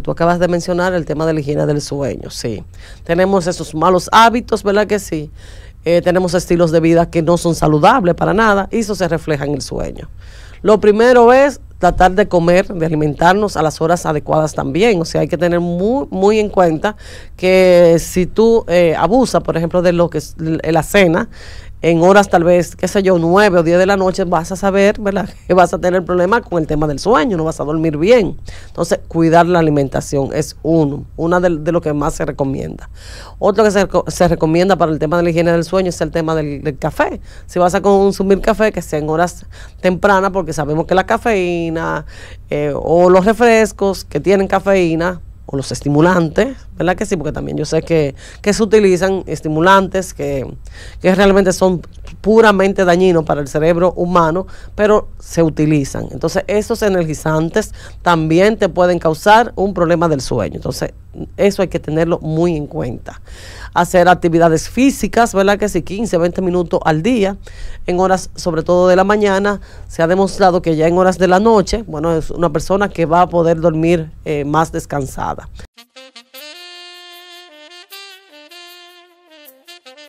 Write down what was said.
tú acabas de mencionar, el tema de la higiene del sueño, sí. Tenemos esos malos hábitos, ¿verdad que sí? Eh, tenemos estilos de vida que no son saludables para nada y eso se refleja en el sueño. Lo primero es tratar de comer, de alimentarnos a las horas adecuadas también. O sea, hay que tener muy, muy en cuenta que si tú eh, abusas, por ejemplo, de lo que es la cena, en horas tal vez, qué sé yo, nueve o 10 de la noche, vas a saber, ¿verdad? Que vas a tener problemas con el tema del sueño, no vas a dormir bien. Entonces, cuidar la alimentación es uno, una de, lo que más se recomienda. Otro que se, recomienda para el tema de la higiene del sueño es el tema del, café. Si vas a consumir café, que sea en horas tempranas, porque sabemos que la cafeína eh, o los refrescos que tienen cafeína, o los estimulantes, ¿verdad que sí? Porque también yo sé que, que se utilizan estimulantes que, que realmente son puramente dañino para el cerebro humano, pero se utilizan. Entonces, esos energizantes también te pueden causar un problema del sueño. Entonces, eso hay que tenerlo muy en cuenta. Hacer actividades físicas, ¿verdad? Que si 15, 20 minutos al día, en horas sobre todo de la mañana, se ha demostrado que ya en horas de la noche, bueno, es una persona que va a poder dormir eh, más descansada.